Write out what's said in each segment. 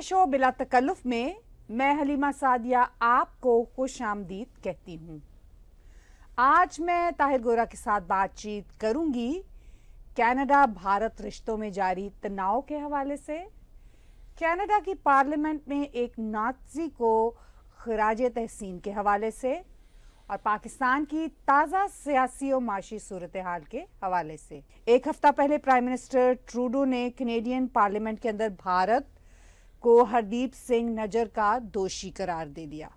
के शो बिला तकल्लुफ में मैं हलीमा सादिया आपको खुश आमदीद कहती हूँ आज मैं ताहिर गोरा के साथ बातचीत करूँगी कनाडा भारत रिश्तों में जारी तनाव के हवाले से कनाडा की पार्लियामेंट में एक नाजी को खराज तहसीन के हवाले से और पाकिस्तान की ताज़ा सियासी और माशी सूरत हाल के हवाले से एक हफ्ता पहले प्राइम मिनिस्टर ट्रूडो ने कनेडियन पार्लियामेंट के अंदर भारत को हरदीप सिंह नजर का दोषी करार दे दिया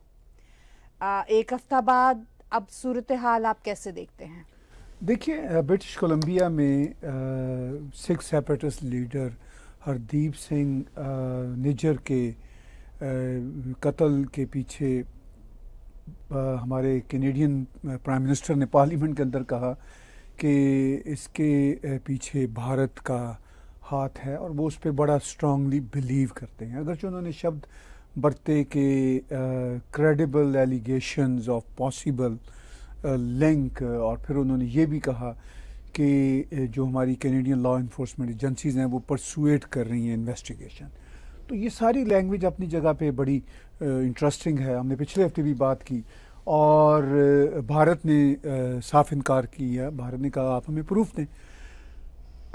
आ, एक हफ्ता बाद अब सूरत हाल आप कैसे देखते हैं देखिए ब्रिटिश कोलंबिया में सिख सेपरेटिस लीडर हरदीप सिंह निजर के कत्ल के पीछे आ, हमारे कैनेडियन प्राइम मिनिस्टर ने पार्लियामेंट के अंदर कहा कि इसके पीछे भारत का हाथ है और वो उस पर बड़ा स्ट्रांगली बिलीव करते हैं अगरचे उन्होंने शब्द बरते के credible allegations of possible link और फिर उन्होंने ये भी कहा कि जो हमारी कैनेडियन लॉ इन्फोर्समेंट एजेंसीज हैं वो परसुएट कर रही हैं इन्वेस्टिगेशन तो ये सारी लैंग्वेज अपनी जगह पे बड़ी इंटरेस्टिंग है हमने पिछले हफ्ते भी बात की और भारत ने साफ इनकार किया भारत ने कहा आप हमें प्रूफ दें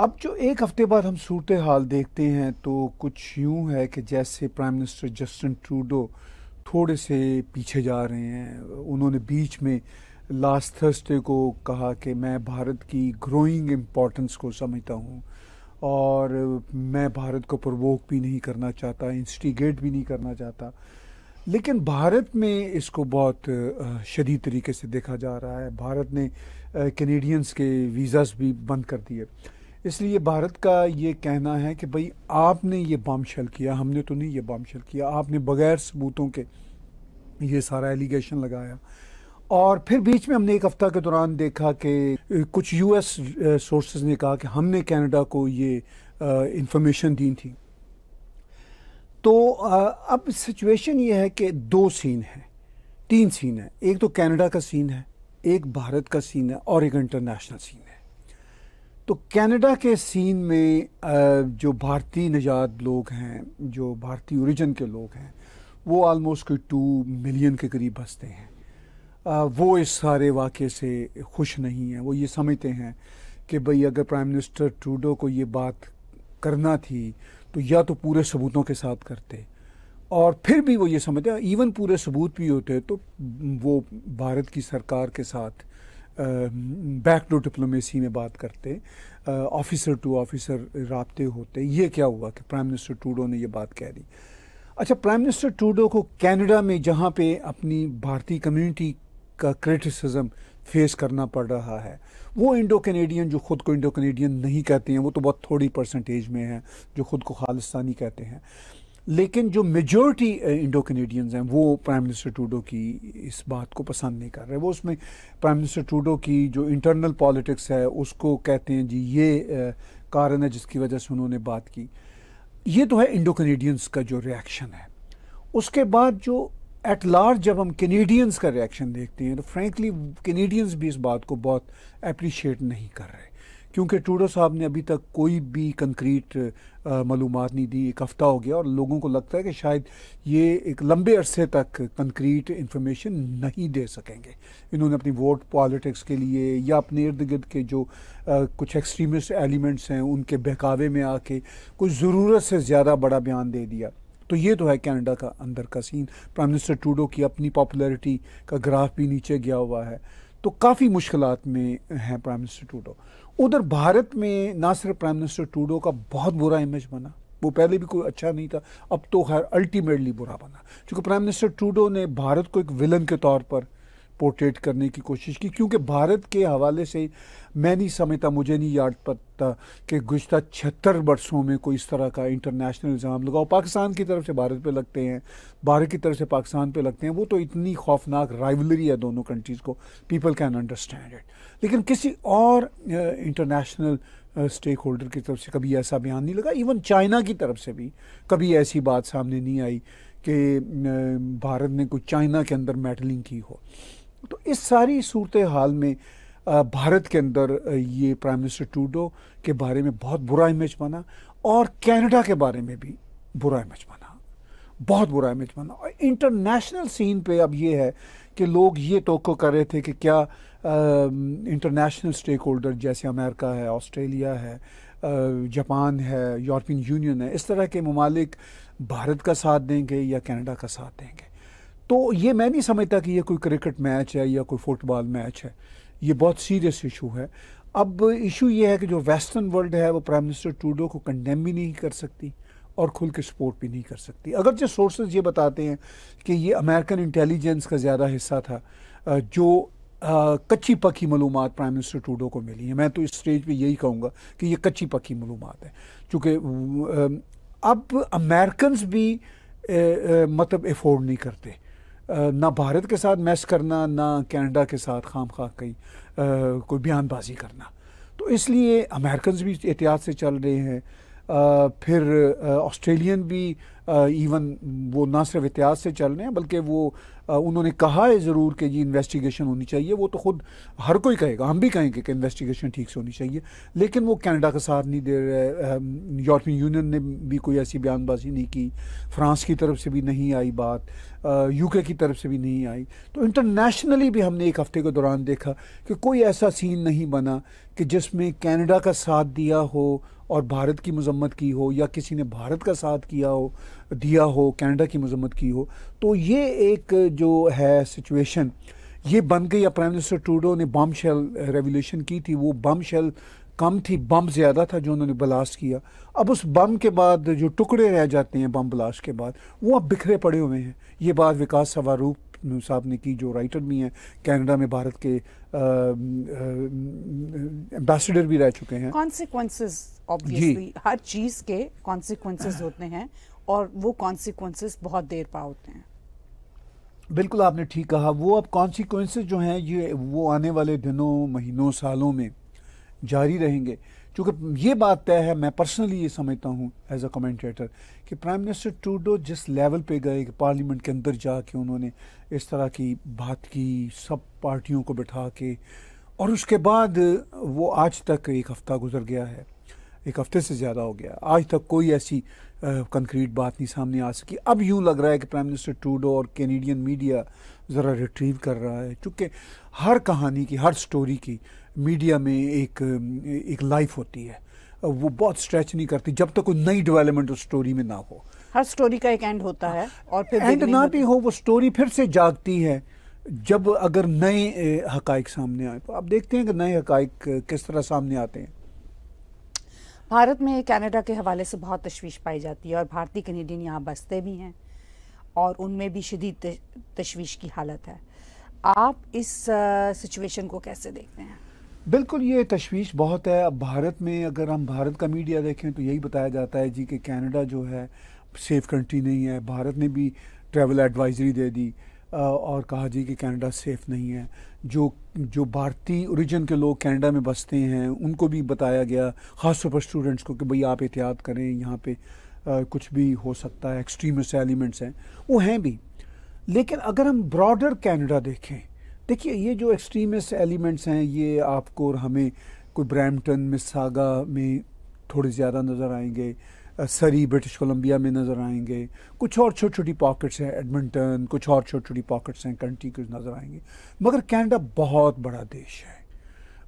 अब जो एक हफ्ते बाद हम सूरत हाल देखते हैं तो कुछ यूँ है कि जैसे प्राइम मिनिस्टर जस्टिन ट्रूडो थोड़े से पीछे जा रहे हैं उन्होंने बीच में लास्ट थर्सडे को कहा कि मैं भारत की ग्रोइंग इम्पोर्टेंस को समझता हूँ और मैं भारत को प्रवोक भी नहीं करना चाहता इंस्टिगेट भी नहीं करना चाहता लेकिन भारत में इसको बहुत शदीद तरीके से देखा जा रहा है भारत ने कनेडियंस के वीज़ास भी बंद कर दिए इसलिए भारत का ये कहना है कि भाई आपने ये बम शल किया हमने तो नहीं ये बम शल किया आपने बग़ैर सबूतों के ये सारा एलिगेशन लगाया और फिर बीच में हमने एक हफ़्ता के दौरान देखा कि कुछ यूएस सोर्सेज ने कहा कि हमने कनाडा को ये इंफॉर्मेशन दी थी तो अब सिचुएशन ये है कि दो सीन हैं तीन सीन हैं एक तो कनाडा का सीन है एक भारत का सीन है और एक इंटरनेशनल सीन है तो कनाडा के सीन में जो भारतीय नजात लोग हैं जो भारतीय ओरिजिन के लोग हैं वो आलमोस्ट कोई टू मिलियन के करीब बसते हैं वो इस सारे वाक़े से खुश नहीं हैं वो ये समझते हैं कि भाई अगर प्राइम मिनिस्टर ट्रूडो को ये बात करना थी तो या तो पूरे सबूतों के साथ करते और फिर भी वो ये समझते हैं इवन पूरे सबूत भी होते तो वो भारत की सरकार के साथ बैक टू डिप्लोमेसी में बात करते ऑफिसर टू ऑफिसर रबते होते ये क्या हुआ कि प्राइम मिनिस्टर टूडो ने ये बात कह दी अच्छा प्राइम मिनिस्टर टूडो को कनाडा में जहाँ पे अपनी भारतीय कम्युनिटी का क्रिटिसिज्म फेस करना पड़ रहा है वो इंडो कैनेडियन जो खुद को इंडो कैनेडियन नहीं कहते हैं वो तो बहुत थोड़ी परसेंटेज में हैं जो खुद को खालिस्तानी कहते हैं लेकिन जो मेजॉरिटी इंडो कनेडियंस हैं वो प्राइम मिनिस्टर टूडो की इस बात को पसंद नहीं कर रहे वो उसमें प्राइम मिनिस्टर टूडो की जो इंटरनल पॉलिटिक्स है उसको कहते हैं जी ये uh, कारण है जिसकी वजह से उन्होंने बात की ये तो है इंडो कनेडियंस का जो रिएक्शन है उसके बाद जो एट लार्ज जब हम कनेडियंस का रिएक्शन देखते हैं तो फ्रैंकली कनेडियंस भी इस बात को बहुत अप्रिशिएट नहीं कर रहे क्योंकि टूडो साहब ने अभी तक कोई भी कंक्रीट मालूम नहीं दी एक हफ़्ता हो गया और लोगों को लगता है कि शायद ये एक लंबे अरसे तक कंक्रीट इंफॉर्मेशन नहीं दे सकेंगे इन्होंने अपनी वोट पॉलिटिक्स के लिए या अपने इर्द गिर्द के जो आ, कुछ एक्सट्रीमिस्ट एलिमेंट्स हैं उनके बहकावे में आके कुछ ज़रूरत से ज़्यादा बड़ा बयान दे दिया तो ये तो है कैनेडा का अंदर का सीन प्राइम मिनिस्टर टूडो की अपनी पॉपुलरिटी का ग्राफ भी नीचे गया हुआ है तो काफ़ी मुश्किल में हैं प्राइम मिनिस्टर टूडो उधर भारत में ना सिर्फ प्राइम मिनिस्टर टूडो का बहुत बुरा इमेज बना वो पहले भी कोई अच्छा नहीं था अब तो खैर अल्टीमेटली बुरा बना क्योंकि प्राइम मिनिस्टर टूडो ने भारत को एक विलन के तौर पर पोर्ट्रेट करने की कोशिश की क्योंकि भारत के हवाले से मैं नहीं समझता मुझे नहीं याद पता कि गुजत छहत्तर वर्षों में कोई इस तरह का इंटरनेशनल इल्ज़ाम लगाओ पाकिस्तान की तरफ से भारत पे लगते हैं भारत की तरफ से पाकिस्तान पे लगते हैं वो तो इतनी खौफनाक राइवलरी है दोनों कंट्रीज़ को पीपल कैन अंडरस्टैंड इट लेकिन किसी और इंटरनेशनल स्टेक होल्डर की तरफ से कभी ऐसा बयान नहीं लगा इवन चाइना की तरफ से भी कभी ऐसी बात सामने नहीं आई कि भारत ने कुछ चाइना के अंदर मेटलिंग की हो तो इस सारी सूरत हाल में भारत के अंदर ये प्राइम मिनिस्टर टूडो के बारे में बहुत बुरा इमेज बना और कैनेडा के बारे में भी बुरा इमेज बना बहुत बुरा इमेज बना और इंटरनेशनल सीन पे अब ये है कि लोग ये तो कर रहे थे कि क्या इंटरनेशनल स्टेक होल्डर जैसे अमेरिका है ऑस्ट्रेलिया है जापान है यूरोपियन यूनियन है इस तरह के ममालिक भारत का साथ देंगे या कनाडा का साथ देंगे तो ये मैं नहीं समझता कि ये कोई क्रिकेट मैच है या कोई फुटबॉल मैच है ये बहुत सीरियस इशू है अब इशू ये है कि जो वेस्टर्न वर्ल्ड है वो प्राइम मिनिस्टर टूडो को कंडेम भी नहीं कर सकती और खुल के सपोर्ट भी नहीं कर सकती अगरचे सोर्सेज ये बताते हैं कि ये अमेरिकन इंटेलिजेंस का ज़्यादा हिस्सा था जो आ, कच्ची पक्की मलूम प्राइम मिनिस्टर टूडो को मिली है मैं तो इस स्टेज पे यही कहूँगा कि ये कच्ची पक्की मलूम है चूँकि अब अमेरिकन भी ए, ए, मतलब एफोर्ड नहीं करते ना भारत के साथ मैच करना ना कनाडा के साथ खाम खा कहीं कोई बयानबाजी करना तो इसलिए अमेरिकन भी एहतियात से चल रहे हैं आ, फिर ऑस्ट्रेलियन भी आ, इवन वो ना सिर्फ एहतियात से चल रहे हैं बल्कि वो उन्होंने कहा है ज़रूर कि जी इन्वेस्टिगेशन होनी चाहिए वो तो खुद हर कोई कहेगा हम भी कहेंगे कि इन्वेस्टिगेशन ठीक से होनी चाहिए लेकिन वो कनाडा का साथ नहीं दे रहे यूरोपियन यूनियन ने भी कोई ऐसी बयानबाजी नहीं की फ्रांस की तरफ से भी नहीं आई बात यूके की तरफ से भी नहीं आई तो इंटरनेशनली भी हमने एक हफ़्ते के दौरान देखा कि कोई ऐसा सीन नहीं बना कि जिसमें कैनेडा का साथ दिया हो और भारत की मजम्मत की हो या किसी ने भारत का साथ किया हो दिया हो कनाडा की मजम्मत की हो तो ये एक जो है सिचुएशन ये बन गई या प्राइम मिनिस्टर टूडो ने बम शेल रेवोल्यूशन की थी वो बम शेल कम थी बम ज़्यादा था जो उन्होंने ब्लास्ट किया अब उस बम के बाद जो टुकड़े रह जाते हैं बम ब्लास्ट के बाद वो अब बिखरे पड़े हुए हैं ये बात विकास सवारूप साहब ने की जो राइटर भी हैं कनाडा में भारत के एम्बेसडर भी रह चुके हैं कॉन्सिक्वेंसेज ऑब्वियसली हर चीज़ के कॉन्सिक्वेंसेज होते हैं और वो कॉन्सिक्वेंसेस बहुत देर पा होते हैं बिल्कुल आपने ठीक कहा वो अब कॉन्सिक्वेंसेस जो हैं ये वो आने वाले दिनों महीनों सालों में जारी रहेंगे क्योंकि ये बात तय है मैं पर्सनली ये समझता हूँ एज अ कमेंटेटर कि प्राइम मिनिस्टर ट्रूडो जिस लेवल पे गए कि पार्लियामेंट के अंदर जा के उन्होंने इस तरह की बात की सब पार्टियों को बैठा के और उसके बाद वो आज तक एक हफ़्ता गुजर गया है एक हफ़्ते से ज़्यादा हो गया आज तक कोई ऐसी कंक्रीट बात नहीं सामने आ सकी अब यूँ लग रहा है कि प्राइम मिनिस्टर टूडो और कैनेडियन मीडिया ज़रा रिट्रीव कर रहा है चूँकि हर कहानी की हर स्टोरी की मीडिया में एक एक लाइफ होती है वो बहुत स्ट्रेच नहीं करती जब तक तो कोई नई डेवलपमेंट उस स्टोरी में ना हो हर स्टोरी का एक एंड होता हाँ। है और फिर एंड ना भी हो वो स्टोरी फिर से जागती है जब अगर नए हकाइक सामने आए तो आप देखते हैं कि नए हकाइक किस तरह सामने आते हैं भारत में कनाडा के हवाले से बहुत तशवीश पाई जाती है और भारतीय कनेडियन यहाँ बसते भी हैं और उनमें भी शदीद तशवीश की हालत है आप इस सिचुएशन को कैसे देखते हैं बिल्कुल ये तशवीश बहुत है अब भारत में अगर हम भारत का मीडिया देखें तो यही बताया जाता है जी कि कनाडा जो है सेफ़ कंट्री नहीं है भारत ने भी ट्रैवल एडवाइजरी दे दी और कहा जी कि कनाडा सेफ़ नहीं है जो जो भारतीय ओरिजिन के लोग कनाडा में बसते हैं उनको भी बताया गया ख़ासतौर पर स्टूडेंट्स को कि भाई आप एहतियात करें यहाँ पे आ, कुछ भी हो सकता है एक्सट्रीमिस्ट एलिमेंट्स हैं वो हैं भी लेकिन अगर हम ब्रॉडर कनाडा देखें देखिए ये जो एक्सट्रीमिस्ट एलिमेंट्स हैं ये आपको और हमें कोई ब्रैम्पटन मिसागा में थोड़े ज़्यादा नज़र आएंगे सरी ब्रिटिश कोलंबिया में नज़र आएंगे कुछ और छोटी छोटी पॉकेट्स हैं एडमिंटन कुछ और छोटी छोटी पॉकेट्स हैं कंट्री कुछ नज़र आएंगे मगर कैनेडा बहुत बड़ा देश है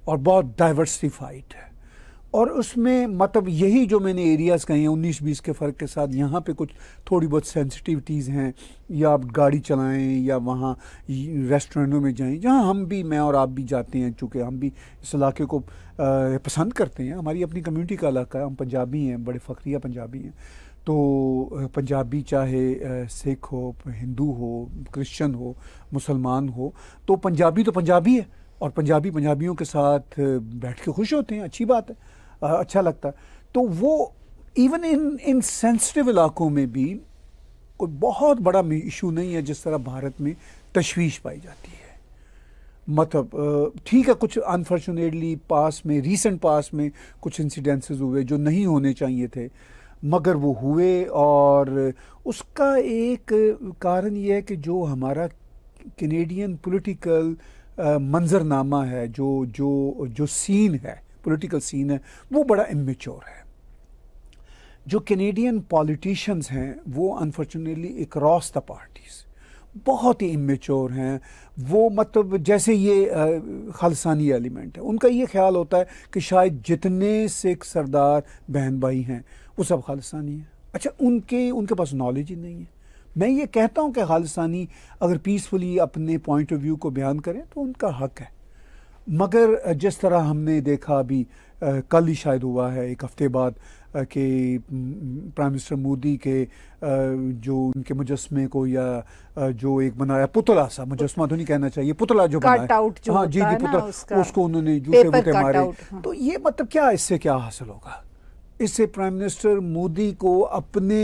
और बहुत डाइवर्सिफाइड है और उसमें मतलब यही जो मैंने एरियाज़ कहे हैं उन्नीस बीस के फ़र्क के साथ यहाँ पे कुछ थोड़ी बहुत सेंसिटिविटीज़ हैं या आप गाड़ी चलाएं या वहाँ रेस्टोरेंटों में जाएं जहाँ हम भी मैं और आप भी जाते हैं चूँकि हम भी इस इलाके को आ, पसंद करते हैं हमारी अपनी कम्यूनिटी का इलाका है हम पंजाबी हैं बड़े फ़क्रिया पंजाबी हैं तो पंजाबी चाहे सिख हो हिंदू हो क्रिश्चन हो मुसलमान हो तो पंजाबी तो पंजाबी है और पंजाबी पंजाबियों के साथ बैठ के खुश होते हैं अच्छी बात है अच्छा लगता तो वो इवन इन इन सेंसिटिव इलाकों में भी कोई बहुत बड़ा इशू नहीं है जिस तरह भारत में तशवीश पाई जाती है मतलब ठीक है कुछ अनफॉर्चुनेटली पास में रीसेंट पास में कुछ इंसिडेंसेस हुए जो नहीं होने चाहिए थे मगर वो हुए और उसका एक कारण ये है कि जो हमारा कैनेडियन पॉलिटिकल मंजरनामा है जो जो जो सीन है पॉलिटिकल सीन है वो बड़ा इमेच्योर है जो कैनेडियन पॉलिटिशियंस हैं वो अनफॉर्चुनेटली एक रॉस द पार्टीज़ बहुत ही इमेच्योर हैं वो मतलब जैसे ये खालसानी एलिमेंट है उनका ये ख्याल होता है कि शायद जितने सिख सरदार बहन भाई हैं वो सब खालसानी हैं अच्छा उनके उनके पास नॉलेज ही नहीं है मैं ये कहता हूँ कि खालसानी अगर पीसफुली अपने पॉइंट ऑफ व्यू को बयान करें तो उनका हक है मगर जिस तरह हमने देखा अभी कल ही शायद हुआ है एक हफ़्ते बाद कि प्राइम मिनिस्टर मोदी के जो उनके मुजस्मे को या जो एक बनाया पुतला सा मुजस्मा तो नहीं कहना चाहिए पुतला जो बनाया हाँ जी जी पुतला उसका उसको उन्होंने जूते वूते मारे हाँ। तो ये मतलब क्या इससे क्या हासिल होगा इससे प्राइम मिनिस्टर मोदी को अपने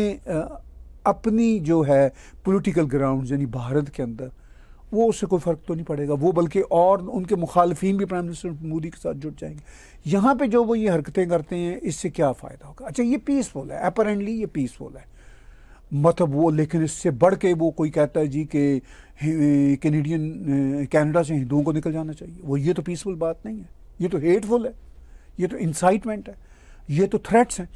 अपनी जो है पॉलिटिकल ग्राउंड यानी भारत के अंदर वो उससे कोई फ़र्क तो नहीं पड़ेगा वो बल्कि और उनके मुखालफी भी प्राइम मिनिस्टर मोदी के साथ जुड़ जाएंगे यहाँ पे जो वो ये हरकतें करते हैं इससे क्या फ़ायदा होगा अच्छा ये पीसफुल है अपरेंटली ये पीसफुल है मतलब वो लेकिन इससे बढ़ के वो कोई कहता है जी के कैनेडियन कैनेडा से हिंदुओं को निकल जाना चाहिए वो ये तो पीसफुल बात नहीं है ये तो हेटफुल है ये तो इंसाइटमेंट है ये तो थ्रेट्स हैं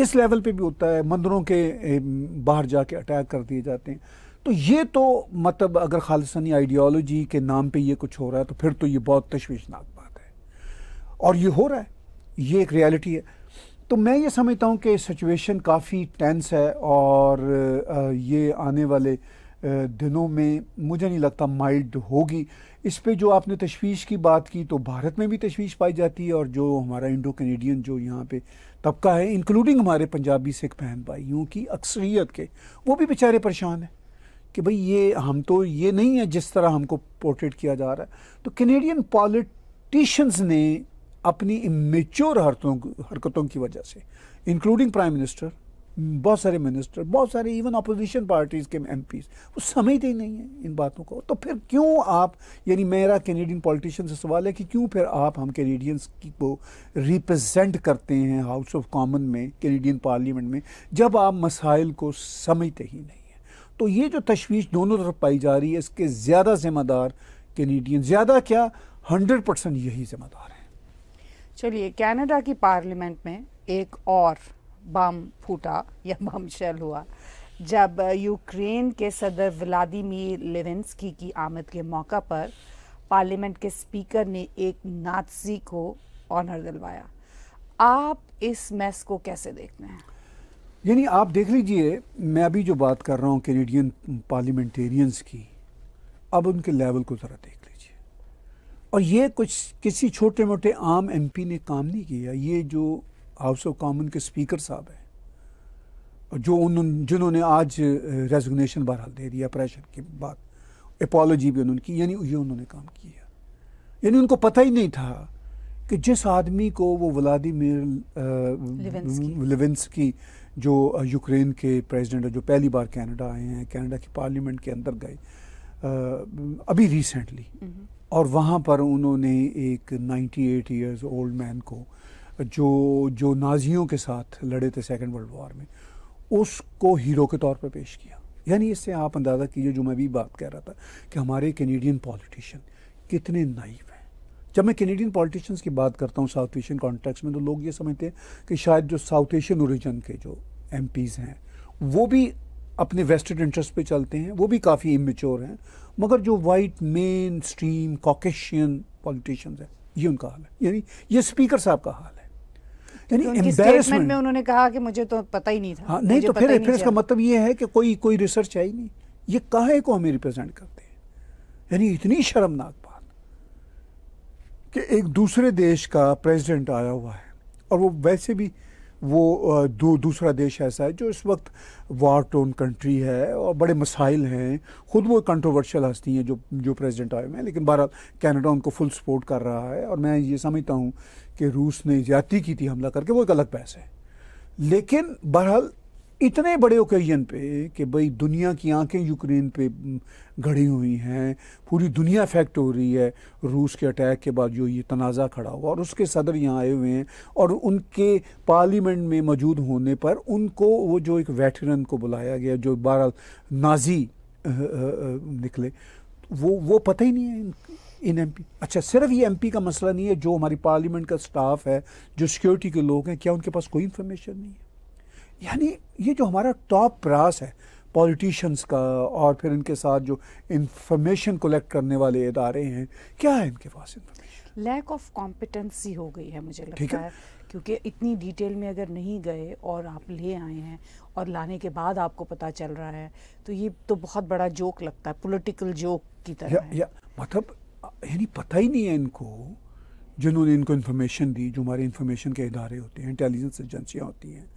इस लेवल पे भी होता है मंदिरों के बाहर जाके अटैक कर दिए जाते हैं तो ये तो मतलब अगर खालिस्तानी आइडियोलॉजी के नाम पे ये कुछ हो रहा है तो फिर तो ये बहुत तशवीशनाक बात है और ये हो रहा है ये एक रियलिटी है तो मैं ये समझता हूँ कि सिचुएशन काफ़ी टेंस है और ये आने वाले दिनों में मुझे नहीं लगता माइल्ड होगी इस पे जो आपने तशवीश की बात की तो भारत में भी तशवीश पाई जाती है और जो हमारा इंडो कैनेडियन जो यहाँ पे तबका है इंक्लूडिंग हमारे पंजाबी सिख बहन भाइयों की अक्सरियत के वो भी बेचारे परेशान हैं कि भाई ये हम तो ये नहीं है जिस तरह हमको पोर्ट्रेट किया जा रहा है तो कैनेडियन पॉलिटिशियंस ने अपनी मेच्योर हरतों हरकतों की वजह से इंक्लूडिंग प्राइम मिनिस्टर बहुत सारे मिनिस्टर बहुत सारे इवन अपोजिशन पार्टीज़ के एम वो समझते ही नहीं है इन बातों को तो फिर क्यों आप यानी मेरा कैनेडियन पॉलिटिशियन से सवाल है कि क्यों फिर आप हम कैनेडियंस को रिप्रेजेंट करते हैं हाउस ऑफ कॉमन में कैनेडियन पार्लियामेंट में जब आप मसाइल को समझते ही नहीं तो ये जो तशवीश दोनों तरफ पाई जा रही है इसके ज़्यादा ज़िम्मेदार कैनेडियन ज़्यादा क्या हंड्रेड परसेंट यही ज़िम्मेदार हैं चलिए कनाडा की पार्लियामेंट में एक और बम फूटा या बम शेल हुआ जब यूक्रेन के सदर व्लादिमीर लेवेंस्की की आमद के मौका पर पार्लियामेंट के स्पीकर ने एक नाथसी को ऑनर दिलवाया आप इस मैस को कैसे देखते हैं यानी आप देख लीजिए मैं अभी जो बात कर रहा हूँ कैनेडियन पार्लियामेंटेरियंस की अब उनके लेवल को ज़रा देख लीजिए और ये कुछ किसी छोटे मोटे आम एमपी ने काम नहीं किया ये जो हाउस ऑफ कॉमन के स्पीकर साहब हैं और जो उन जिन्होंने आज रेजिग्नेशन बहरहाल दे दिया प्रेशर के बाद अपॉलोजी भी उन्होंने की यानी ये उन्होंने काम किया यानी उनको पता ही नहीं था कि जिस आदमी को वो व्लादिमिर लिविंस की जो यूक्रेन के प्रेसिडेंट जो पहली बार कनाडा आए हैं कनाडा की पार्लियामेंट के अंदर गए अभी रिसेंटली हम्म। और वहाँ पर उन्होंने एक 98 एट ईयर्स ओल्ड मैन को जो जो नाजियों के साथ लड़े थे सेकेंड वर्ल्ड वॉर में उसको हीरो के तौर पर पेश किया यानी इससे आप अंदाज़ा कीजिए जो मैं भी बात कह रहा था कि हमारे कैनेडियन पॉलिटिशियन कितने नाइफ हैं जब मैं कैनेडियन पॉलिटिशियंस की बात करता हूँ साउथ एशियन कॉन्टेक्स में तो लोग ये समझते हैं कि शायद जो साउथ एशियन ओरिजन के जो एम हैं वो भी अपने वेस्टर्न इंटरेस्ट पे चलते हैं वो भी काफ़ी इमेच्योर हैं मगर जो white mainstream Caucasian politicians हैं ये उनका हाल है यानी ये स्पीकर साहब का हाल है यानी एम्बेसमेंट में उन्होंने कहा कि मुझे तो पता ही नहीं था हाँ नहीं तो फिर फिर इसका मतलब ये है कि कोई कोई रिसर्च है ही नहीं ये काहे को हमें रिप्रेजेंट करते हैं यानी इतनी शर्मनाक कि एक दूसरे देश का प्रेसिडेंट आया हुआ है और वो वैसे भी वो दू, दूसरा देश ऐसा है जो इस वक्त वार टोन कंट्री है और बड़े मसाइल हैं ख़ुद वो कंट्रोवर्शियल हस्ती हैं जो जो प्रेसिडेंट आए हुए हैं लेकिन बहरहाल कनाडा उनको फुल सपोर्ट कर रहा है और मैं ये समझता हूँ कि रूस ने ज्यादा की थी हमला करके वो एक अलग पैस है लेकिन बहरहाल इतने बड़े ओकेजन पे कि भाई दुनिया की आंखें यूक्रेन पे घड़ी हुई हैं पूरी दुनिया अफेक्ट हो रही है रूस के अटैक के बाद जो ये तनाज़ा खड़ा हुआ और उसके सदर यहाँ आए हुए हैं और उनके पार्लियामेंट में मौजूद होने पर उनको वो जो एक वेटरन को बुलाया गया जो बारह नाजी निकले वो वो पता ही नहीं है इन एम पी अच्छा सिर्फ ये एम पी का मसला नहीं है जो हमारी पार्लियामेंट का स्टाफ है जो सिक्योरिटी के लोग हैं क्या उनके पास कोई इन्फॉर्मेशन नहीं है यानी ये जो हमारा टॉप प्रास है पॉलिटिशियंस का और फिर इनके साथ जो इंफॉर्मेशन कलेक्ट करने वाले इदारे हैं क्या है इनके पास इंफॉर्मेशन लैक ऑफ कॉम्पिटेंसी हो गई है मुझे लगता है, है क्योंकि इतनी डिटेल में अगर नहीं गए और आप ले आए हैं और लाने के बाद आपको पता चल रहा है तो ये तो बहुत बड़ा जोक लगता है पोलिटिकल जोक की तरह या, या, मतलब यानी पता ही नहीं है इनको जिन्होंने इनको इन्फॉर्मेशन दी जो हमारे इन्फॉर्मेशन के इदारे होते हैं इंटेलिजेंस एजेंसियाँ होती हैं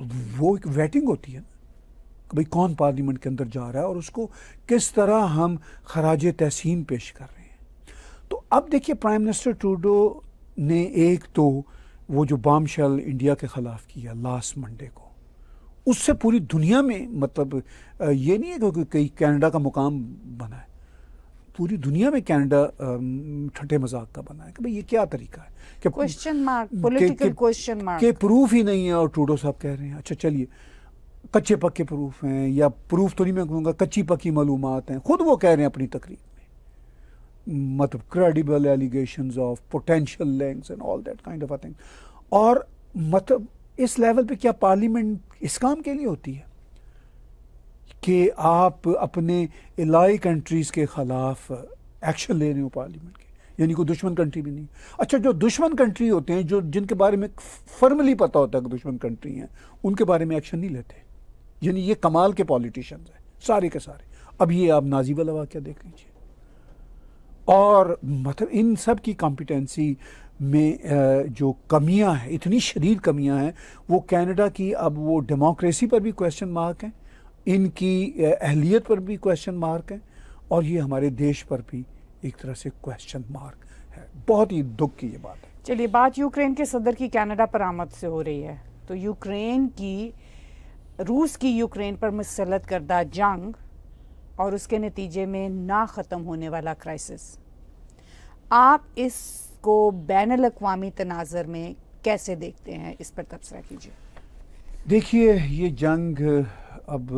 वो एक वेटिंग होती है कि भाई कौन पार्लियामेंट के अंदर जा रहा है और उसको किस तरह हम खराज तहसीन पेश कर रहे हैं तो अब देखिए प्राइम मिनिस्टर टूडो ने एक तो वो जो बाम शैल इंडिया के ख़िलाफ़ किया लास्ट मंडे को उससे पूरी दुनिया में मतलब ये नहीं है कि कहीं कनाडा का मुकाम बना है पूरी दुनिया में कैनेडा ठटे मजाक का बना है कि भाई ये क्या तरीका है कि question mark political question mark के प्रूफ ही नहीं है और टूडो साहब कह रहे हैं अच्छा चलिए कच्चे पक्के प्रूफ हैं या प्रूफ तो नहीं मैं कहूँगा कच्ची पक्की मालूम हैं खुद वो कह रहे हैं अपनी तकरीर में मतलब credible allegation of potential links and all that kind of a thing और मतलब इस लेवल पे क्या पार्लियामेंट इस काम के लिए होती है कि आप अपने इलाई कंट्रीज़ के ख़िलाफ़ एक्शन ले रहे हो पार्लियामेंट के यानी कोई दुश्मन कंट्री भी नहीं अच्छा जो दुश्मन कंट्री होते हैं जो जिनके बारे में फर्मली पता होता है कि दुश्मन कंट्री हैं उनके बारे में एक्शन नहीं लेते यानी ये कमाल के पॉलिटिशियंस हैं सारे के सारे अब ये आप नाजी वाला वाक्य देख लीजिए और मतलब इन सब की कॉम्पिटेंसी में जो कमियां हैं इतनी शरीर कमियां हैं वो कनाडा की अब वो डेमोक्रेसी पर भी क्वेश्चन मार्क हैं इनकी अहलियत पर भी क्वेश्चन मार्क है और ये हमारे देश पर भी एक तरह से क्वेश्चन मार्क है बहुत ही दुख की ये बात है चलिए बात यूक्रेन के सदर की कनाडा आमद से हो रही है तो यूक्रेन की रूस की यूक्रेन पर मुसलत करदा जंग और उसके नतीजे में ना ख़त्म होने वाला क्राइसिस आप इसको बैन अवी तनाजर में कैसे देखते हैं इस पर तबसरा कीजिए देखिए ये जंग अब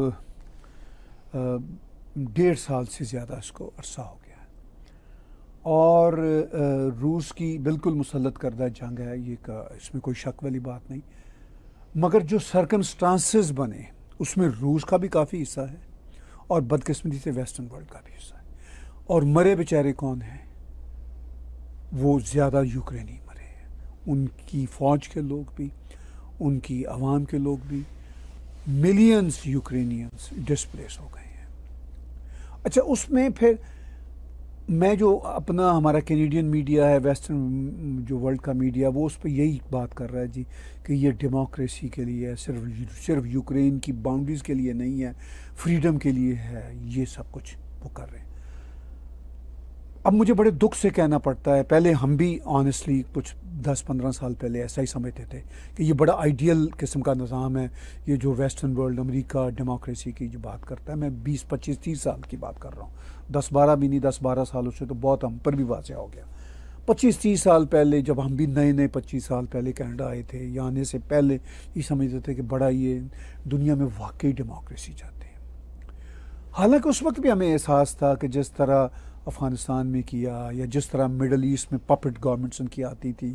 डेढ़ साल से ज़्यादा इसको अरसा हो गया है और रूस की बिल्कुल मुसलत करदा जंग है ये का इसमें कोई शक वाली बात नहीं मगर जो सरकमस्टांसिस बने उसमें रूस का भी काफ़ी हिस्सा है और बदकस्मती से वेस्टर्न वर्ल्ड का भी हिस्सा है और मरे बेचारे कौन हैं वो ज़्यादा यूक्रेनी मरे हैं उनकी फ़ौज के लोग भी उनकी आवाम के लोग भी मिलियंस यूक्रेनियंस डिस्प्लेस हो गए हैं अच्छा उसमें फिर मैं जो अपना हमारा कैनेडियन मीडिया है वेस्टर्न जो वर्ल्ड का मीडिया वो उस पर यही बात कर रहा है जी कि ये डेमोक्रेसी के लिए है सिर्फ सिर्फ यूक्रेन की बाउंड्रीज़ के लिए नहीं है फ्रीडम के लिए है ये सब कुछ वो कर रहे हैं अब मुझे बड़े दुख से कहना पड़ता है पहले हम भी ऑनेस्टली कुछ 10-15 साल पहले ऐसा ही समझते थे कि ये बड़ा आइडियल किस्म का निज़ाम है ये जो वेस्टर्न वर्ल्ड अमेरिका डेमोक्रेसी की जो बात करता है मैं 20-25 30 साल की बात कर रहा हूँ 10-12 भी नहीं 10-12 सालों से तो बहुत हम पर भी वाजह हो गया 25-30 साल पहले जब हम भी नए नए 25 साल पहले कनाडा आए थे या आने से पहले ये समझते थे कि बड़ा ये दुनिया में वाकई डेमोक्रेसी चाहते हैं हालांकि उस वक्त भी हमें एहसास था कि जिस तरह अफ़गानिस्तान में किया या जिस तरह मिडल ईस्ट में पपट गवर्नमेंट्स उनकी आती थी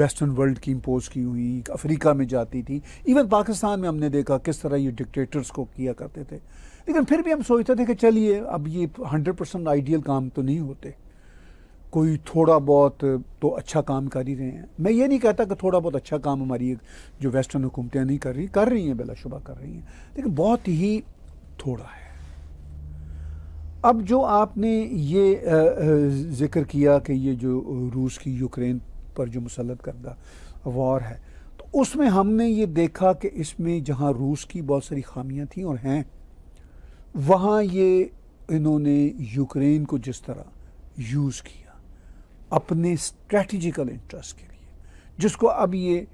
वेस्टर्न वर्ल्ड की इम्पोज की हुई अफ्रीका में जाती थी इवन पाकिस्तान में हमने देखा किस तरह ये डिक्टेटर्स को किया करते थे लेकिन फिर भी हम सोचते थे कि चलिए अब ये हंड्रेड परसेंट आइडियल काम तो नहीं होते कोई थोड़ा बहुत तो अच्छा काम कर ही रहे हैं मैं ये नहीं कहता कि थोड़ा बहुत अच्छा काम हमारी जो वेस्टर्न हुकूमतें नहीं कर रही कर रही हैं बेलाशुबा कर रही हैं लेकिन बहुत ही थोड़ा है अब जो आपने ये ज़िक्र किया कि ये जो रूस की यूक्रेन पर जो मुसलत करदा वॉर है तो उसमें हमने ये देखा कि इसमें जहाँ रूस की बहुत सारी खामियाँ थी और हैं वहाँ ये इन्होंने यूक्रेन को जिस तरह यूज़ किया अपने स्ट्रेटजिकल इंटरेस्ट के लिए जिसको अब ये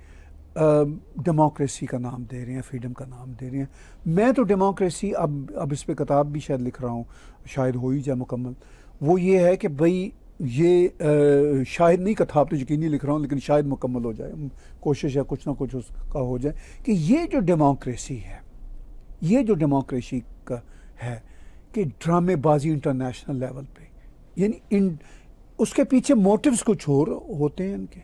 डेमोक्रेसी का नाम दे रहे हैं फ्रीडम का नाम दे रहे हैं मैं तो डेमोक्रेसी अब अब इस पर किताब भी शायद लिख रहा हूँ शायद हो ही जाए मुकम्मल वो ये है कि भाई ये आ, शायद नहीं किताब तो यकीनी लिख रहा हूँ लेकिन शायद मुकम्मल हो जाए कोशिश है कुछ ना कुछ उसका हो जाए कि ये जो डेमोक्रेसी है ये जो डेमोक्रेसी का है कि ड्रामेबाजी इंटरनेशनल लेवल पे यानी इन उसके पीछे मोटिव्स कुछ और होते हैं इनके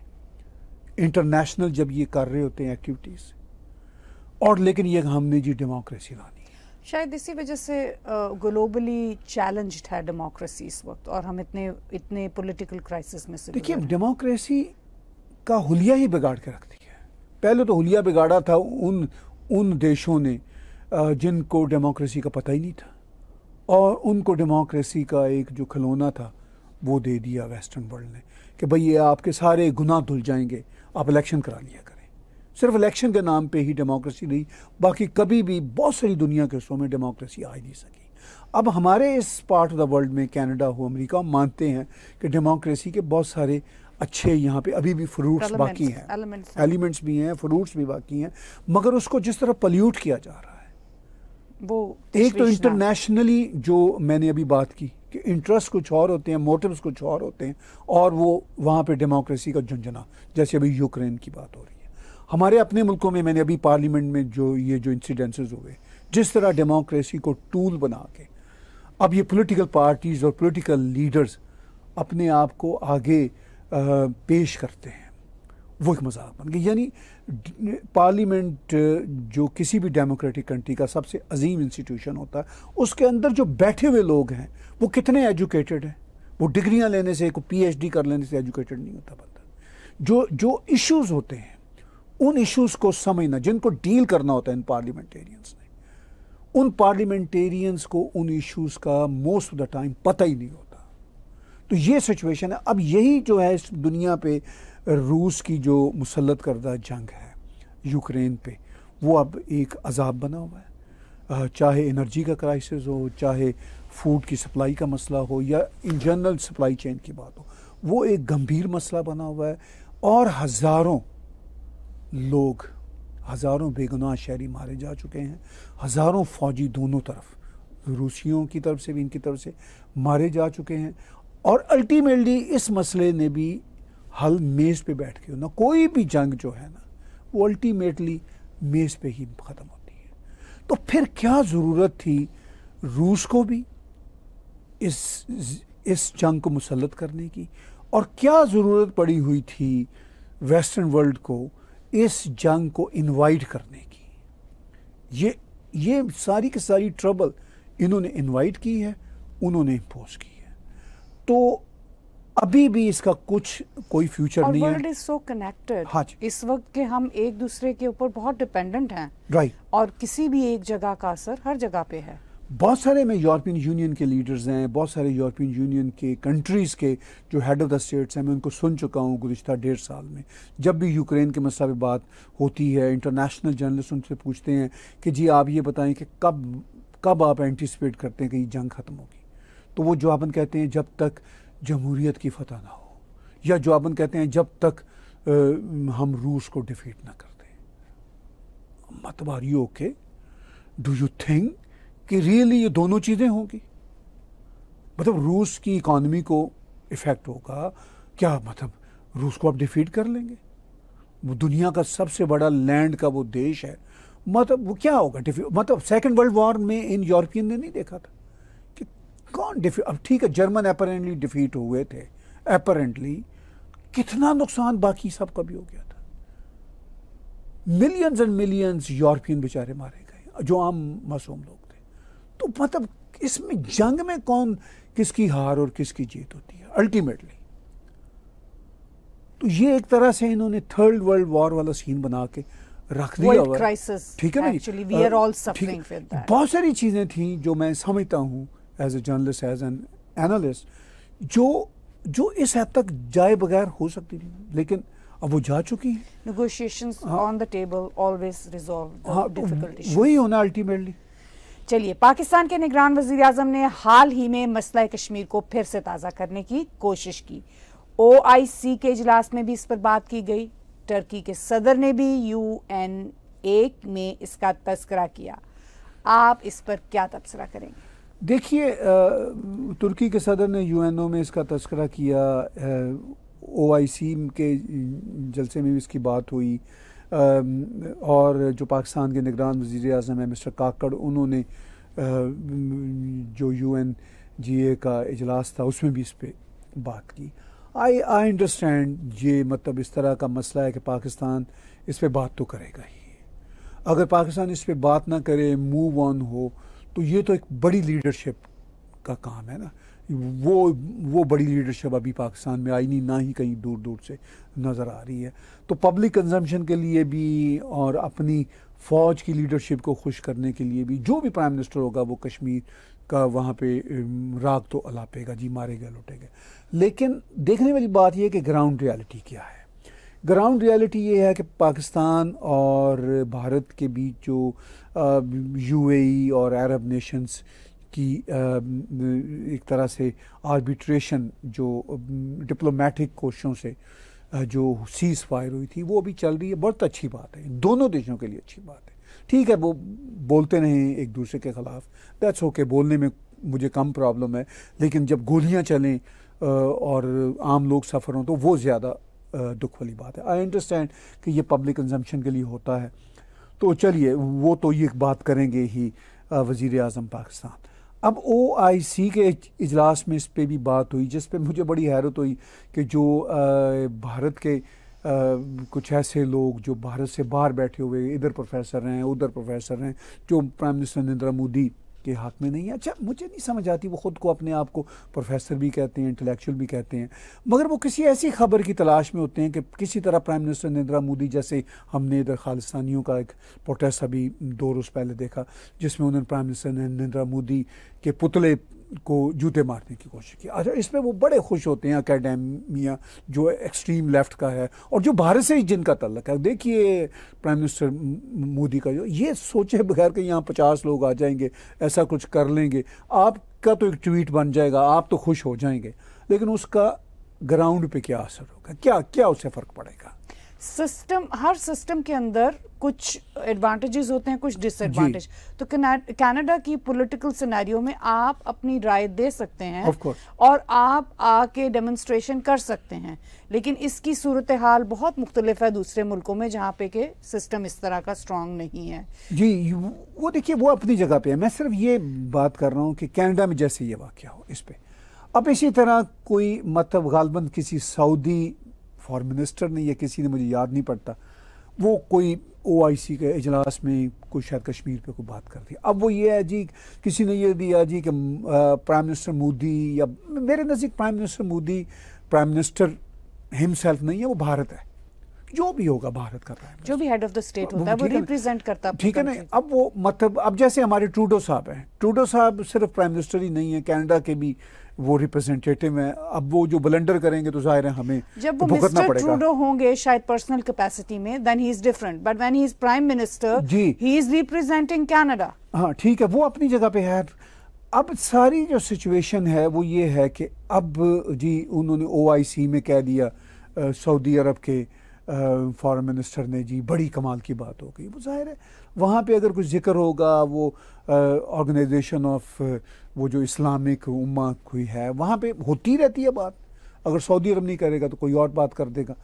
इंटरनेशनल जब ये कर रहे होते हैं एक्टिविटीज़ और लेकिन ये हमने जी डेमोक्रेसी लानी शायद इसी वजह से ग्लोबली चैलेंज है डेमोक्रेसी इस वक्त और हम इतने इतने पॉलिटिकल क्राइसिस में से देखिए डेमोक्रेसी का हुलिया ही बिगाड़ के रखती है पहले तो हुलिया बिगाड़ा था उन उन देशों ने जिनको डेमोक्रेसी का पता ही नहीं था और उनको डेमोक्रेसी का एक जो खिलौना था वो दे दिया वेस्टर्न वर्ल्ड ने कि भाई ये आपके सारे गुनाह धुल जाएंगे आप इलेक्शन करा लिया करें सिर्फ इलेक्शन के नाम पे ही डेमोक्रेसी नहीं बाकी कभी भी बहुत सारी दुनिया के हिस्सों में डेमोक्रेसी आ ही नहीं सकी अब हमारे इस पार्ट ऑफ द वर्ल्ड में कैनेडा हो अमेरिका मानते हैं कि डेमोक्रेसी के बहुत सारे अच्छे यहाँ पे अभी भी फ्रूट्स बाकी हैं एलिमेंट्स भी हैं फ्रूट्स भी बाकी हैं मगर उसको जिस तरह पल्यूट किया जा रहा है वो एक तो इंटरनेशनली जो मैंने अभी बात की कि इंटरेस्ट कुछ और होते हैं मोटिव्स कुछ और होते हैं और वो वहाँ पे डेमोक्रेसी का झुंझुना जैसे अभी यूक्रेन की बात हो रही है हमारे अपने मुल्कों में मैंने अभी पार्लियामेंट में जो ये जो इंसिडेंसेस हुए जिस तरह डेमोक्रेसी को टूल बना के अब ये पॉलिटिकल पार्टीज़ और पॉलिटिकल लीडर्स अपने आप को आगे पेश करते हैं वो एक मजाक बन गई यानी पार्लियामेंट जो किसी भी डेमोक्रेटिक कंट्री का सबसे अजीम इंस्टीट्यूशन होता है उसके अंदर जो बैठे हुए लोग हैं वो कितने एजुकेटेड हैं वो डिग्रियां लेने से को पीएचडी कर लेने से एजुकेटेड नहीं होता बंदा जो जो इश्यूज होते हैं उन इश्यूज को समझना जिनको डील करना होता है इन पार्लियामेंटेरियंस ने उन पार्लियामेंटेरियंस को उन इश्यूज का मोस्ट ऑफ द टाइम पता ही नहीं होता तो ये सिचुएशन है अब यही जो है इस दुनिया पे रूस की जो मुसलत करदा जंग है यूक्रेन पे वो अब एक अजाब बना हुआ है चाहे एनर्जी का क्राइसिस हो चाहे फूड की सप्लाई का मसला हो या इन जनरल सप्लाई चेन की बात हो वो एक गंभीर मसला बना हुआ है और हज़ारों लोग हज़ारों बेगुनाह शहरी मारे जा चुके हैं हज़ारों फौजी दोनों तरफ रूसियों की तरफ से भी इनकी तरफ से मारे जा चुके हैं और अल्टीमेटली इस मसले ने भी हल मेज़ पे बैठ के होना कोई भी जंग जो है ना वो अल्टीमेटली मेज़ पे ही ख़त्म होती है तो फिर क्या ज़रूरत थी रूस को भी इस इस जंग को मुसलत करने की और क्या ज़रूरत पड़ी हुई थी वेस्टर्न वर्ल्ड को इस जंग को इनवाइट करने की ये ये सारी की सारी ट्रबल इन्होंने इनवाइट की है उन्होंने इम्पोज की है तो अभी भी इसका कुछ कोई फ्यूचर नहीं है इज सो कनेक्टेड इस वक्त के हम एक दूसरे के ऊपर बहुत डिपेंडेंट हैं राइट right. और किसी भी एक जगह का असर हर जगह पे है बहुत सारे में यूरोपियन यूनियन के लीडर्स हैं बहुत सारे यूरोपियन यूनियन के कंट्रीज़ के जो हेड ऑफ़ द स्टेट्स हैं मैं उनको सुन चुका हूँ गुजशत डेढ़ साल में जब भी यूक्रेन के मसला पर बात होती है इंटरनेशनल जर्नलिस्ट उनसे पूछते हैं कि जी आप ये बताएं कि कब कब आप एंटिसिपेट करते हैं कि ये जंग ख़त्म होगी तो वो जो आप कहते हैं जब तक जमहूरीत की फतह ना हो या जो अपन कहते हैं जब तक आ, हम रूस को डिफीट ना कर दें मतलब are you okay do you think कि रियली ये दोनों चीज़ें होंगी मतलब रूस की इकॉनमी को इफ़ेक्ट होगा क्या मतलब रूस को आप डिफीट कर लेंगे वो दुनिया का सबसे बड़ा लैंड का वो देश है मतलब वो क्या होगा डिफीट मतलब सेकेंड वर्ल्ड वॉर में इन यूरोपियन ने नहीं देखा था कौन डिफी अब ठीक है जर्मन अपरेंटली डिफीट हुए थे अपरेंटली कितना नुकसान बाकी सब का भी हो गया था मिलियंस एंड मिलियंस यूरोपियन बेचारे मारे गए जो आम मासूम लोग थे तो मतलब इसमें जंग में कौन किसकी हार और किसकी जीत होती है अल्टीमेटली तो ये एक तरह से इन्होंने थर्ड वर्ल्ड वॉर वाला सीन बना के रख दिया ठीक है ना बहुत सारी चीजें थी जो मैं समझता हूं as a journalist as an analyst जो जो इस हद तक जाए बगैर हो सकती थी लेकिन अब वो जा चुकी है हाँ। हाँ, तो वही होना अल्टीमेटली चलिए पाकिस्तान के निगरान वजीर अजम ने हाल ही में मसला कश्मीर को फिर से ताज़ा करने की कोशिश की ओ आई सी के इजलास में भी इस पर बात की गई टर्की के सदर ने भी यू एन ए में इसका तस्करा किया आप इस पर क्या तबसरा करेंगे देखिए तुर्की के सदर ने यूएनओ में इसका तस्करा किया ओआईसी के जलसे में भी इसकी बात हुई और जो पाकिस्तान के निगरान वजीर अजम है मिस्टर काकड़ उन्होंने जो यू एन जी ए का इजलास था उसमें भी इस पर बात की आई आई अंडरस्टैंड ये मतलब इस तरह का मसला है कि पाकिस्तान इस पर बात तो करेगा ही अगर पाकिस्तान इस पर बात ना करे मूव ऑन हो तो ये तो एक बड़ी लीडरशिप का काम है ना वो वो बड़ी लीडरशिप अभी पाकिस्तान में आई नहीं ना ही कहीं दूर दूर से नज़र आ रही है तो पब्लिक कंजम्पशन के लिए भी और अपनी फ़ौज की लीडरशिप को खुश करने के लिए भी जो भी प्राइम मिनिस्टर होगा वो कश्मीर का वहाँ पे राग तो अलापेगा जी मारे गए लौटे गए लेकिन देखने वाली बात यह कि ग्राउंड रियलिटी क्या है ग्राउंड रियलिटी ये है कि पाकिस्तान और भारत के बीच जो यूएई e और अरब नेशंस की एक तरह से आर्बिट्रेशन जो डिप्लोमेटिक कोशिशों से जो सीज फायर हुई थी वो अभी चल रही है बहुत अच्छी बात है दोनों देशों के लिए अच्छी बात है ठीक है वो बोलते नहीं एक दूसरे के ख़िलाफ़ दैट्स ओके बोलने में मुझे कम प्रॉब्लम है लेकिन जब गोलियां चलें और आम लोग सफ़र हों तो वो ज़्यादा दुख वाली बात है आई अंडरस्टैंड कि ये पब्लिक कंजम्पशन के लिए होता है तो चलिए वो तो ये बात करेंगे ही वज़ी अजम पाकिस्तान अब ओ आई सी के इजलास में इस पर भी बात हुई जिस पर मुझे बड़ी हैरत हुई कि जो भारत के आ, कुछ ऐसे लोग जो भारत से बाहर बैठे हुए इधर प्रोफेसर हैं उधर प्रोफेसर हैं जो प्राइम मिनिस्टर नरेंद्र मोदी के हक में नहीं है अच्छा मुझे नहीं समझ आती वो ख़ुद को अपने आप को प्रोफेसर भी कहते हैं इंटेलेक्चुअल भी कहते हैं मगर वो किसी ऐसी खबर की तलाश में होते हैं कि किसी तरह प्राइम मिनिस्टर नरेंद्र मोदी जैसे हमने इधर खालिस्तानियों का एक प्रोटेस्ट अभी दो रोज़ पहले देखा जिसमें उन्होंने प्राइम मिनिस्टर नरेंद्र मोदी के पुतले को जूते मारने की कोशिश की अच्छा इसमें वो बड़े खुश होते हैं अकेडेमिया जो एक्सट्रीम लेफ्ट का है और जो भारत से ही जिनका तल्लक है देखिए प्राइम मिनिस्टर मोदी का जो ये सोचे बगैर कि यहाँ पचास लोग आ जाएंगे ऐसा कुछ कर लेंगे आपका तो एक ट्वीट बन जाएगा आप तो खुश हो जाएंगे लेकिन उसका ग्राउंड पे क्या असर होगा क्या क्या उससे फ़र्क पड़ेगा सिस्टम हर सिस्टम के अंदर कुछ एडवांटेजेस होते हैं कुछ डिसएडवांटेज तो कनाडा की पॉलिटिकल सिनेरियो में आप अपनी राय दे सकते हैं और आप आके डेमोन्स्ट्रेशन कर सकते हैं लेकिन इसकी सूरत हाल बहुत मुख्तलिफ है दूसरे मुल्कों में जहाँ पे के सिस्टम इस तरह का स्ट्रांग नहीं है जी वो देखिए वो अपनी जगह पे है मैं सिर्फ ये बात कर रहा हूँ कि कैनेडा में जैसे ये वाक़ हो इस पर अब इसी तरह कोई मतलब गालबंद किसी सऊदी फॉरन मिनिस्टर ने या किसी ने मुझे याद नहीं पड़ता वो कोई ओ आई सी के अजलास में कोई शायद कश्मीर पे कोई बात कर दी अब वो ये है जी किसी ने ये दिया जी कि प्राइम मिनिस्टर मोदी या मेरे नज़दीक prime minister Modi prime minister himself नहीं है वो भारत है जो भी होगा भारत का प्राइम जो भी हेड ऑफ द स्टेट होता है वो रिप्रेजेंट करता ठीक है ना अब वो मतलब अब जैसे हमारे ट्रूडो साहब हैं ट्रूडो साहब सिर्फ प्राइम मिनिस्टर ही नहीं है कैनेडा के भी वो रिप्रेजेंटेटिव हैं अब वो जो बलेंडर करेंगे तो जाहिर है हमें जब तो वो भुगतना मिस्टर ट्रूडो होंगे शायद पर्सनल कैपेसिटी में then he is different but when he is prime minister ji he is representing Canada हाँ ठीक है वो अपनी जगह पे है अब सारी जो सिचुएशन है वो ये है कि अब जी उन्होंने ओआईसी में कह दिया सऊदी अरब के फॉरेन मिनिस्टर ने जी बड़ी कमाल की बात हो गई वो जाहिर है वहाँ पे अगर कुछ जिक्र होगा वो ऑर्गेनाइजेशन ऑफ वो जो इस्लामिक उम्मा कोई है वहाँ पे होती रहती है बात अगर सऊदी अरब नहीं करेगा तो कोई और बात कर देगा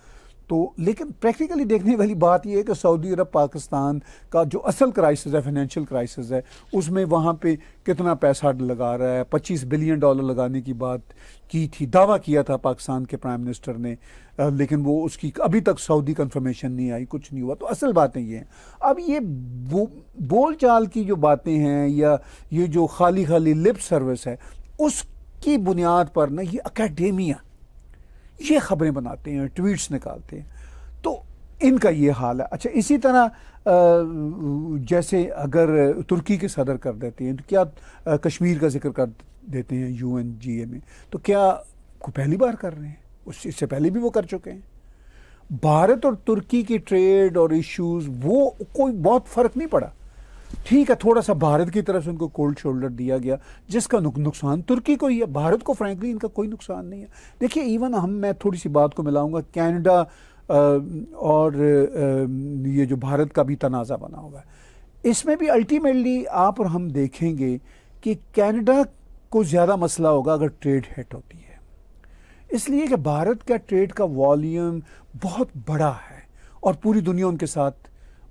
तो लेकिन प्रैक्टिकली देखने वाली बात यह है कि सऊदी अरब पाकिस्तान का जो असल क्राइसिस है फाइनेंशियल क्राइसिस है उसमें वहाँ पे कितना पैसा लगा रहा है 25 बिलियन डॉलर लगाने की बात की थी दावा किया था पाकिस्तान के प्राइम मिनिस्टर ने आ, लेकिन वो उसकी अभी तक सऊदी कन्फर्मेशन नहीं आई कुछ नहीं हुआ तो असल बातें ये हैं अब ये बो, बोल चाल की जो बातें हैं या ये जो खाली खाली लिप सर्विस है उसकी बुनियाद पर ना ये अकेडेमिया ये खबरें बनाते हैं ट्वीट्स निकालते हैं तो इनका ये हाल है अच्छा इसी तरह जैसे अगर तुर्की के सदर कर देते हैं तो क्या कश्मीर का जिक्र कर देते हैं यू एन जी ए में तो क्या को पहली बार कर रहे हैं उस इससे पहले भी वो कर चुके हैं भारत और तुर्की की ट्रेड और इश्यूज वो कोई बहुत फ़र्क नहीं पड़ा ठीक है थोड़ा सा भारत की तरफ से उनको कोल्ड शोल्डर दिया गया जिसका नुक, नुकसान तुर्की को ही है भारत को फ्रैंकली इनका कोई नुकसान नहीं है देखिए इवन हम मैं थोड़ी सी बात को मिलाऊंगा कनाडा और आ, ये जो भारत का भी तनाज़ा बना हुआ है इसमें भी अल्टीमेटली आप और हम देखेंगे कि कनाडा को ज़्यादा मसला होगा अगर ट्रेड हिट होती है इसलिए कि भारत का ट्रेड का वॉल्यूम बहुत बड़ा है और पूरी दुनिया उनके साथ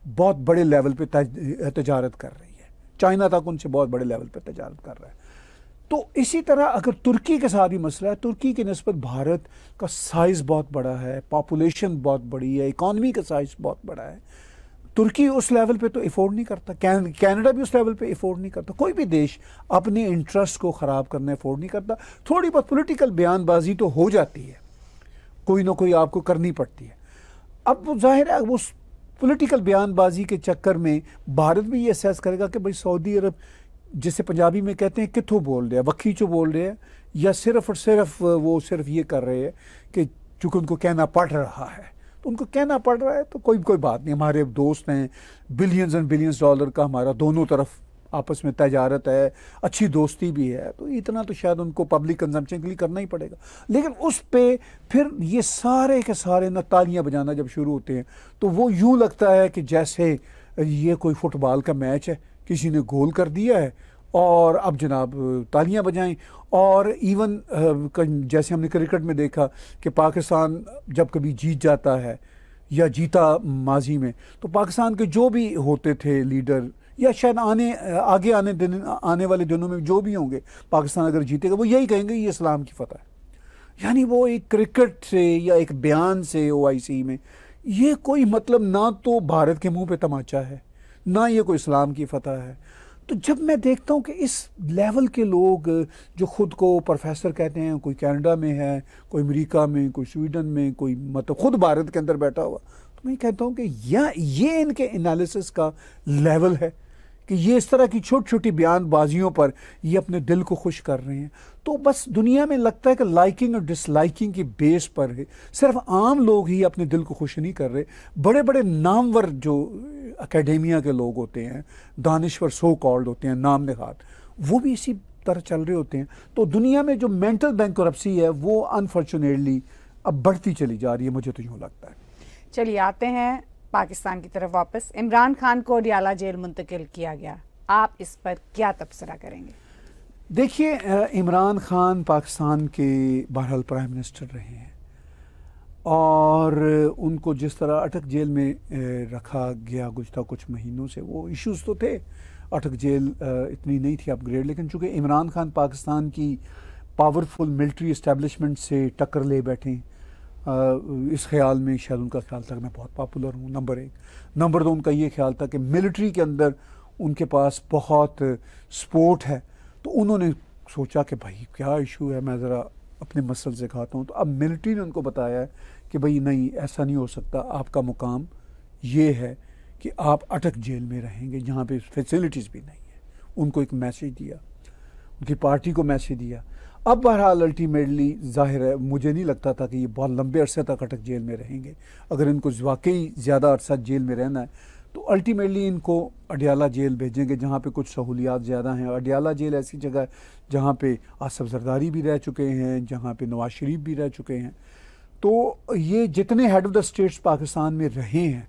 बहुत बड़े लेवल पे तजारत कर रही है चाइना तक उनसे बहुत बड़े लेवल पे तजारत कर रहा है तो इसी तरह अगर तुर्की के साथ ही मसला है तुर्की की नस्बत भारत का साइज़ बहुत बड़ा है पॉपुलेशन बहुत बड़ी है इकॉनमी का साइज़ बहुत बड़ा है तुर्की उस लेवल पे तो अफोर्ड नहीं करता कनाडा कैनेडा भी उस लेवल पे अफोर्ड नहीं करता कोई भी देश अपने इंटरेस्ट को ख़राब करने अफोर्ड नहीं करता थोड़ी बहुत पॉलिटिकल बयानबाजी तो हो जाती है कोई ना कोई आपको करनी पड़ती है अब जाहिर है उस पॉलिटिकल बयानबाजी के चक्कर में भारत भी ये असैस करेगा कि भाई सऊदी अरब जिसे पंजाबी में कहते हैं कितों बोल रहे हैं चो बोल रहे हैं या सिर्फ और सिर्फ वो सिर्फ ये कर रहे हैं कि चूंकि उनको कहना पड़ रहा है तो उनको कहना पड़ रहा है तो कोई कोई बात नहीं हमारे दोस्त हैं बिलियंस एंड बिलियंस डॉलर का हमारा दोनों तरफ आपस में तजारत है अच्छी दोस्ती भी है तो इतना तो शायद उनको पब्लिक कंजम्पशन के लिए करना ही पड़ेगा लेकिन उस पर फिर ये सारे के सारे न तालियाँ बजाना जब शुरू होते हैं तो वो यूँ लगता है कि जैसे ये कोई फुटबॉल का मैच है किसी ने गोल कर दिया है और अब जनाब तालियां बजाएं और इवन जैसे हमने क्रिकेट में देखा कि पाकिस्तान जब कभी जीत जाता है या जीता माजी में तो पाकिस्तान के जो भी होते थे लीडर या शायद आने आगे आने दिन आने वाले दिनों में जो भी होंगे पाकिस्तान अगर जीतेगा वो यही कहेंगे ये इस्लाम की फतह है यानी वो एक क्रिकेट से या एक बयान से ओ में ये कोई मतलब ना तो भारत के मुंह पे तमाचा है ना ये कोई इस्लाम की फतह है तो जब मैं देखता हूँ कि इस लेवल के लोग जो ख़ुद को प्रोफेसर कहते हैं कोई कनाडा में है कोई अमेरिका में कोई स्वीडन में कोई मतलब ख़ुद भारत के अंदर बैठा हुआ तो मैं कहता हूँ कि या ये इनके एनालिसिस का लेवल है कि ये इस तरह की छोटी छोटी बयानबाजियों पर ये अपने दिल को खुश कर रहे हैं तो बस दुनिया में लगता है कि लाइकिंग और डिसलाइकिंग की बेस पर है सिर्फ आम लोग ही अपने दिल को खुश नहीं कर रहे बड़े बड़े नामवर जो अकेडेमिया के लोग होते हैं दानश्वर सो कॉल्ड होते हैं नाम निहाद वो भी इसी तरह चल रहे होते हैं तो दुनिया में जो मेंटल बैंक है वो अनफॉर्चुनेटली अब बढ़ती चली जा रही है मुझे तो यूँ लगता है चलिए आते हैं पाकिस्तान की तरफ वापस इमरान खान को अडियाला जेल मुंतकिल किया गया आप इस पर क्या तबसरा करेंगे देखिए इमरान खान पाकिस्तान के बहरहाल प्राइम मिनिस्टर रहे हैं और उनको जिस तरह अटक जेल में रखा गया गुजता कुछ महीनों से वो इश्यूज तो थे अटक जेल इतनी नहीं थी अपग्रेड लेकिन चूंकि इमरान खान पाकिस्तान की पावरफुल मिलिट्री इस्टेब्लिशमेंट से टक्कर ले बैठे इस ख्याल में शायद उनका ख्याल था कि मैं बहुत पॉपुलर हूँ नंबर एक नंबर दो उनका ये ख्याल था कि मिलिट्री के अंदर उनके पास बहुत सपोर्ट है तो उन्होंने सोचा कि भाई क्या इशू है मैं ज़रा अपने मसल से खाता हूँ तो अब मिलिट्री ने उनको बताया है कि भाई नहीं ऐसा नहीं हो सकता आपका मुकाम ये है कि आप अटक जेल में रहेंगे जहाँ पे फैसिलिटीज़ भी नहीं है उनको एक मैसेज दिया उनकी पार्टी को मैसेज दिया अब बहरहाल अल्टीमेटली ज़ाहिर है मुझे नहीं लगता था कि ये बहुत लंबे अरसे तक अटक जेल में रहेंगे अगर इनको वाकई ज़्यादा अरसा जेल में रहना है तो अल्टीमेटली इनको अडियाला जेल भेजेंगे जहाँ पे कुछ सहूलियात ज़्यादा हैं अडियाला जेल ऐसी जगह है जहाँ पे आसफ जरदारी भी रह चुके हैं जहाँ पे नवाज शरीफ भी रह चुके हैं तो ये जितने head of the states Pakistan में रहे हैं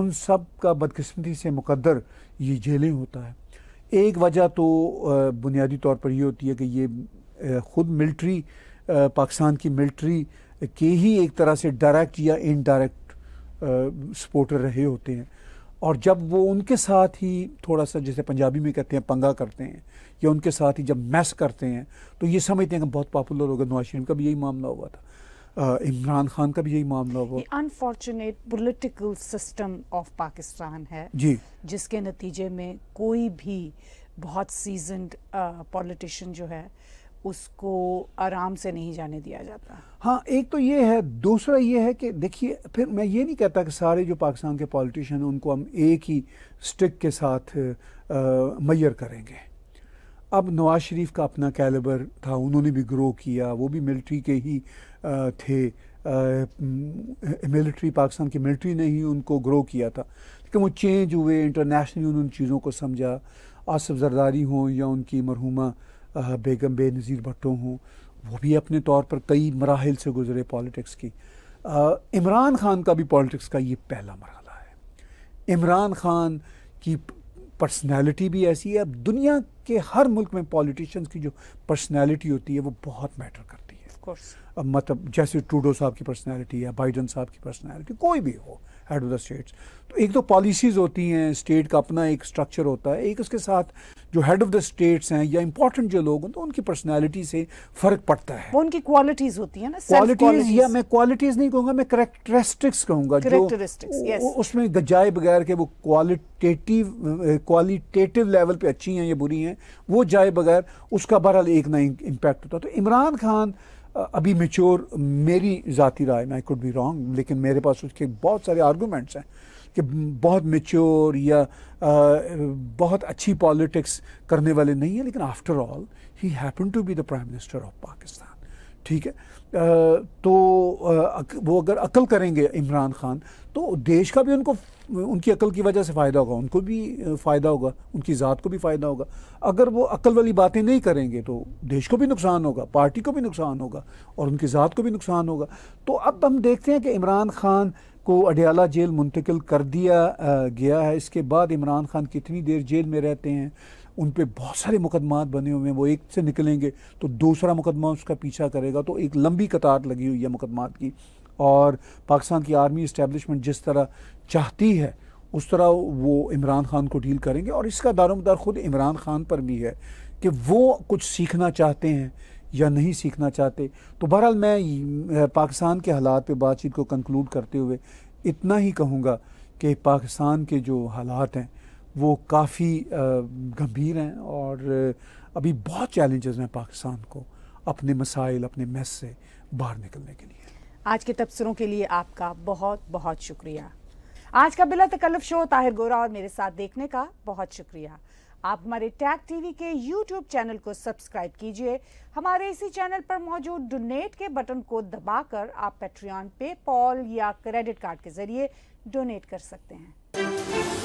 उन सब का बदकस्मती से मुकदर ये जेलें होता है एक वजह तो बुनियादी तौर पर ये होती है कि ये ख़ुद मिल्ट्री पाकिस्तान की मिल्ट्री के ही एक तरह से डायरेक्ट या इनडायरेक्ट सपोर्टर रहे होते हैं और जब वो उनके साथ ही थोड़ा सा जैसे पंजाबी में कहते हैं पंगा करते हैं या उनके साथ ही जब मैस करते हैं तो ये समझते हैं कि बहुत पॉपुलर होगा नवाज शरीफ का भी यही मामला हुआ था इमरान खान का भी यही मामला हुआ unfortunate political system of Pakistan है जी जिसके नतीजे में कोई भी बहुत सीजनड पॉलिटिशन जो है उसको आराम से नहीं जाने दिया जाता हाँ एक तो ये है दूसरा ये है कि देखिए फिर मैं ये नहीं कहता कि सारे जो पाकिस्तान के पॉलिटिशियन उनको हम एक ही स्टिक के साथ मैयर करेंगे अब नवाज शरीफ का अपना कैलिबर था उन्होंने भी ग्रो किया वो भी मिलिट्री के ही आ, थे मिलिट्री पाकिस्तान की मिलिट्री ने ही उनको ग्रो किया था लेकिन वो चेंज हुए इंटरनेशनली उन्होंने चीज़ों को समझा आसफ जरदारी हों या उनकी मरहुमा बेगम बे नज़ीर भट्टो हूँ वो भी अपने तौर पर कई मराहल से गुजरे पॉलिटिक्स की इमरान ख़ान का भी पॉलिटिक्स का ये पहला मरहला है इमरान ख़ान की पर्सनैलिटी भी ऐसी है अब दुनिया के हर मुल्क में पॉलिटिशियंस की जो पर्सनैलिटी होती है वो बहुत मैटर करती है अब मतलब जैसे ट्रूडो साहब की पर्सनैलिटी या बाइडन साहब की पर्सनैलिटी कोई भी हो हेड ऑफ द स्टेट्स तो एक तो पॉलिसीज़ होती हैं स्टेट का अपना एक स्ट्रक्चर होता है एक उसके साथ जो हेड ऑफ द स्टेट्स हैं या इंपॉर्टेंट जो लोग हैं तो उनकी पर्सनैलिटी से फ़र्क पड़ता है वो उनकी क्वालिटीज़ होती हैं ना क्वालिटीज़ या मैं क्वालिटीज़ नहीं कहूँगा मैं करेक्टरिस्टिक्स कहूँगा जो उसमें गजाए बगैर के वो क्वालिटेटिव क्वालिटेटिव लेवल पर अच्छी हैं या बुरी हैं वो जाए बगैर उसका बहरहाल एक ना इम्पेक्ट होता तो इमरान खान अभी मेच्योर मेरी ज़ाती राय में आई कुड बी रॉन्ग लेकिन मेरे पास उसके बहुत सारे आर्गूमेंट्स हैं कि बहुत मेच्योर या आ, बहुत अच्छी पॉलिटिक्स करने वाले नहीं है लेकिन after all he happen to be the prime minister of Pakistan ठीक है तो वो अगर अकल करेंगे इमरान खान तो देश का भी उनको उनकी अकल की वजह से फ़ायदा होगा उनको भी फ़ायदा होगा उनकी ज़ात को भी फ़ायदा होगा अगर वो अकल वाली बातें नहीं करेंगे तो देश को भी नुकसान होगा पार्टी को भी नुकसान होगा और उनकी ज़ात को भी नुकसान होगा तो अब हम देखते हैं कि इमरान खान को अडयाला जेल मुंतकिल कर दिया गया है इसके बाद इमरान खान कितनी देर जेल में रहते हैं उन पर बहुत सारे मुकदमात बने हुए हैं वो एक से निकलेंगे तो दूसरा मुकदमा उसका पीछा करेगा तो एक लंबी कतार लगी हुई है मुकदमात की और पाकिस्तान की आर्मी इस्टेबलिशमेंट जिस तरह चाहती है उस तरह वो इमरान खान को डील करेंगे और इसका दारोमदार ख़ुद इमरान खान पर भी है कि वो कुछ सीखना चाहते हैं या नहीं सीखना चाहते तो बहरहाल मैं पाकिस्तान के हालात पे बातचीत को कंक्लूड करते हुए इतना ही कहूँगा कि पाकिस्तान के जो हालात हैं वो काफ़ी गंभीर हैं और अभी बहुत चैलेंजेस हैं पाकिस्तान को अपने मसाइल अपने मैस से बाहर निकलने के लिए आज के तबसरों के लिए आपका बहुत बहुत शुक्रिया आज का बिला तकल्फ शो ताहिर गोरा और मेरे साथ देखने का बहुत शुक्रिया आप हमारे टैग टीवी के यूट्यूब चैनल को सब्सक्राइब कीजिए हमारे इसी चैनल पर मौजूद डोनेट के बटन को दबाकर आप पेट्रियन पे पॉल या क्रेडिट कार्ड के जरिए डोनेट कर सकते हैं